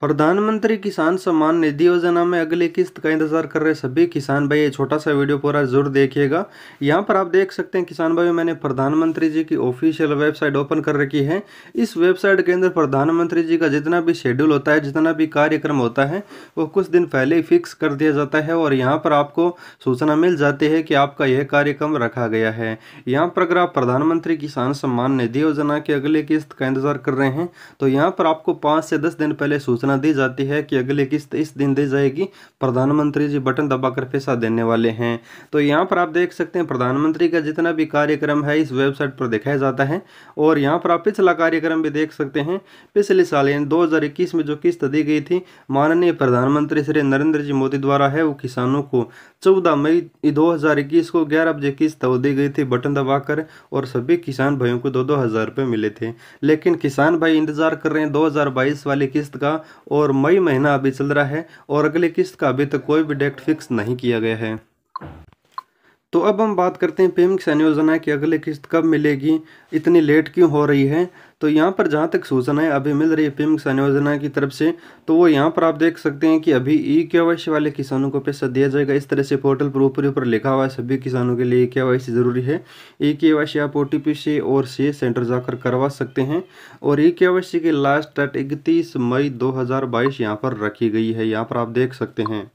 प्रधानमंत्री किसान सम्मान निधि योजना में अगली किस्त का इंतजार कर रहे सभी किसान भाई ये छोटा सा वीडियो पूरा जरूर देखिएगा यहाँ पर आप देख सकते हैं किसान भाई मैंने प्रधानमंत्री जी की ऑफिशियल वेबसाइट ओपन कर रखी है इस वेबसाइट के अंदर प्रधानमंत्री जी का जितना भी शेड्यूल होता है जितना भी कार्यक्रम होता है वो कुछ दिन पहले ही फिक्स कर दिया जाता है और यहाँ पर आपको सूचना मिल जाती है कि आपका यह कार्यक्रम रखा गया है यहाँ पर अगर आप प्रधानमंत्री किसान सम्मान निधि योजना की अगली किस्त का इंतजार कर रहे हैं तो यहाँ पर आपको पाँच से दस दिन पहले सूचना सूचना दी जाती है कि अगली किस्त इस दिन दी जाएगी प्रधानमंत्री जी बटन दबाकर पैसा देने वाले हैं तो यहाँ पर आप देख सकते हैं प्रधानमंत्री का जितना भी कार्यक्रम है इस वेबसाइट पर दिखाया जाता है और यहाँ पर आप पिछला कार्यक्रम भी देख सकते हैं पिछले साल यानी दो में जो किस्त दी गई थी माननीय प्रधानमंत्री श्री नरेंद्र जी मोदी द्वारा है वो किसानों को चौदह मई दो को ग्यारह बजे किस्त दी गई थी बटन दबाकर और सभी किसान भाइयों को दो दो हज़ार रुपये मिले थे लेकिन किसान भाई इंतजार कर रहे हैं 2022 वाली किस्त का और मई महीना अभी चल रहा है और अगली किस्त का अभी तक कोई भी डेट फिक्स नहीं किया गया है तो अब हम बात करते हैं पेमिंग संयोजना योजना की अगली किस्त कब मिलेगी इतनी लेट क्यों हो रही है तो यहाँ पर जहाँ तक सूचना है अभी मिल रही है पेमिंग किसान योजना की तरफ से तो वो यहाँ पर आप देख सकते हैं कि अभी ई e के वाले किसानों को पैसा दिया जाएगा इस तरह से पोर्टल पर ऊपर ऊपर लिखा हुआ है सभी किसानों के लिए के e ज़रूरी है ई e के आप ओ से और से सेंटर जाकर करवा सकते हैं और ई के की लास्ट डेट इकतीस मई दो हज़ार बाईस यहाँ पर रखी गई है यहाँ पर आप देख सकते हैं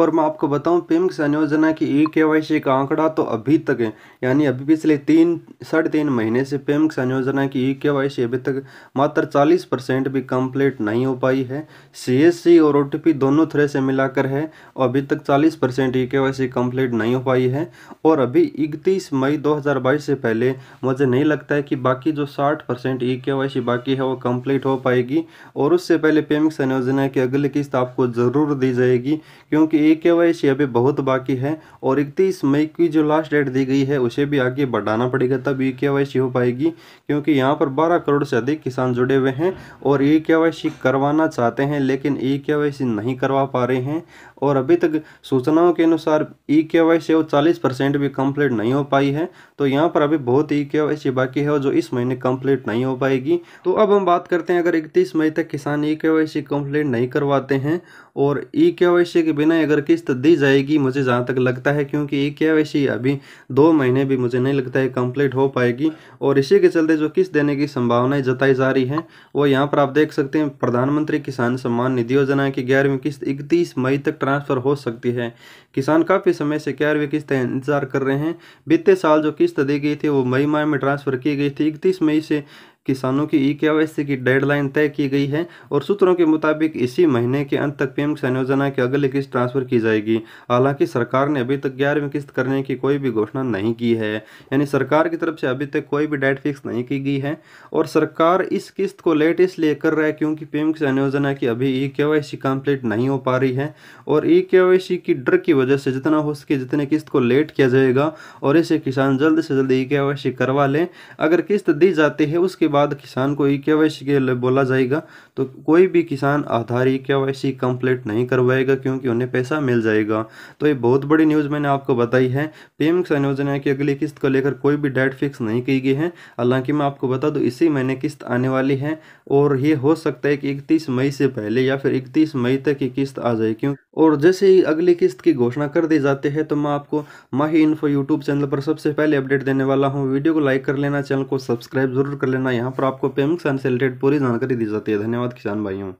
और मैं आपको बताऊं पिम सन योजना की ई के वाई सी का आंकड़ा तो अभी तक है यानी अभी पिछले तीन साढ़े तीन महीने से पिम संयोजना योजना की ई के वाई सी अभी तक मात्र 40 परसेंट भी कंप्लीट नहीं हो पाई है सी और ओ दोनों थ्रे से मिलाकर है और अभी तक 40 परसेंट ई के वाई सी कंप्लीट नहीं हो पाई है और अभी इकतीस मई बाईस से पहले मुझे नहीं लगता है कि बाकी जो साठ परसेंट ई के वाई सी बाकी है वो कम्प्लीट हो पाएगी और उससे पहले पेमिक संयोजना योजना की अगली किस्त आपको ज़रूर दी जाएगी क्योंकि ये के अभी बहुत बाकी है और इकतीस मई की जो लास्ट डेट दी गई है उसे भी आगे बढ़ाना पड़ेगा तब ई के हो पाएगी क्योंकि यहाँ पर बारह करोड़ से अधिक किसान जुड़े हुए हैं और ई के करवाना चाहते हैं लेकिन ई के नहीं करवा पा रहे हैं और अभी तक सूचनाओं के अनुसार ई के वाई सी वो चालीस परसेंट भी कंप्लीट नहीं हो पाई है तो यहाँ पर अभी बहुत ई के वाई सी बाकी है जो इस महीने कंप्लीट नहीं हो पाएगी तो अब हम बात करते हैं अगर इकतीस मई तक किसान ई के वाई सी कंप्लीट नहीं करवाते हैं और ई के वाई सी के बिना अगर किस्त दी जाएगी मुझे जहाँ तक लगता है क्योंकि ई के वाई सी अभी दो महीने भी मुझे नहीं लगता है कंप्लीट हो पाएगी और इसी के चलते जो किस्त देने की संभावनाएं जताई जा रही हैं वो यहाँ पर आप देख सकते हैं प्रधानमंत्री किसान सम्मान निधि योजना की ग्यारहवीं किस्त इकतीस मई तक ट्रांसफ़र हो सकती है किसान काफ़ी समय से ग्यारहवीं किस्त इंतजार कर रहे हैं बीते साल जो किस्त दी गई थी वो मई माह में ट्रांसफ़र की गई थी इकतीस मई से किसानों की ई के की डेडलाइन तय की गई है और सूत्रों के मुताबिक इसी महीने के अंत तक पीएम किसान योजना की अगली किस्त ट्रांसफर की जाएगी हालांकि सरकार ने अभी तक ग्यारहवीं किस्त करने की कोई भी घोषणा नहीं की है यानी सरकार की तरफ से अभी तक कोई भी डेट फिक्स नहीं की गई है और सरकार इस किस्त को लेट इसलिए कर रहा है क्योंकि पीएम किसान योजना की अभी ई के कंप्लीट नहीं हो पा रही है और ई के की डर की वजह से जितना हो सके जितने किस्त को लेट किया जाएगा और इसे किसान जल्द से जल्द ई के करवा लें अगर किस्त दी जाती है उसके बाद किसान को ई के के लिए बोला जाएगा तो कोई भी किसान आधार ई के कंप्लीट नहीं करवाएगा क्योंकि उन्हें पैसा मिल जाएगा तो ये बहुत बड़ी न्यूज़ मैंने आपको बताई है पीएम किसान योजना की अगली किस्त को लेकर कोई भी डेट फिक्स नहीं की गई है हालांकि मैं आपको बता दूँ इसी महीने किस्त आने वाली है और ये हो सकता है कि इकतीस मई से पहले या फिर इकतीस मई तक ये किस्त आ जाए क्योंकि और जैसे ही अगली किस्त की घोषणा कर दी जाती है तो मैं आपको माही इन्फो यूट्यूब चैनल पर सबसे पहले अपडेट देने वाला हूँ वीडियो को लाइक कर लेना चैनल को सब्सक्राइब जरूर कर लेना यहाँ पर आपको पेमेंट से रिलेटेड पूरी जानकारी दी जाती है धन्यवाद किसान भाइयों